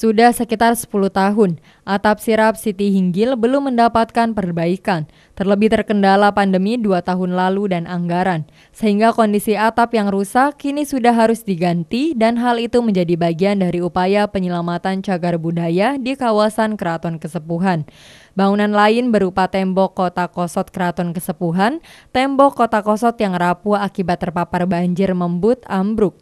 Sudah sekitar 10 tahun, atap sirap Siti Hinggil belum mendapatkan perbaikan, terlebih terkendala pandemi dua tahun lalu dan anggaran, sehingga kondisi atap yang rusak kini sudah harus diganti dan hal itu menjadi bagian dari upaya penyelamatan cagar budaya di kawasan Keraton Kesepuhan. Bangunan lain berupa tembok kota kosot Keraton Kesepuhan, tembok kota kosot yang rapuh akibat terpapar banjir membut ambruk,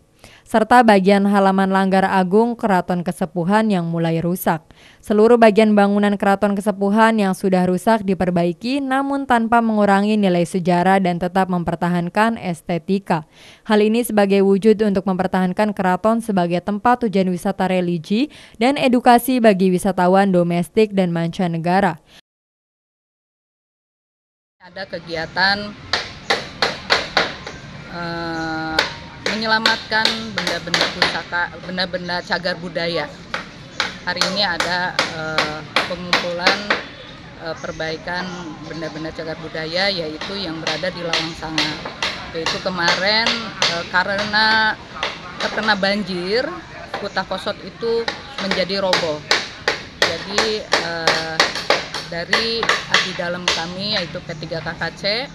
serta bagian halaman Langgar Agung Keraton Kesepuhan yang mulai rusak. Seluruh bagian bangunan Keraton Kesepuhan yang sudah rusak diperbaiki namun tanpa mengurangi nilai sejarah dan tetap mempertahankan estetika. Hal ini sebagai wujud untuk mempertahankan keraton sebagai tempat tujuan wisata religi dan edukasi bagi wisatawan domestik dan mancanegara. Ada kegiatan eh, menyelamatkan benda-benda pusaka, benda-benda cagar budaya. Hari ini ada uh, pengumpulan uh, perbaikan benda-benda cagar budaya yaitu yang berada di Lawang Sanga. Yaitu kemarin uh, karena terkena banjir, Kuta Kosot itu menjadi roboh. Jadi dari abdi dalam kami yaitu P3KKC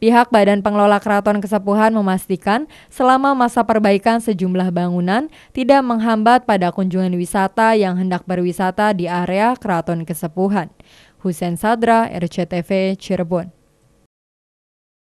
Pihak Badan Pengelola Keraton Kesepuhan memastikan selama masa perbaikan sejumlah bangunan tidak menghambat pada kunjungan wisata yang hendak berwisata di area Keraton Kesepuhan. Husen Sadra, RCTV, Cirebon.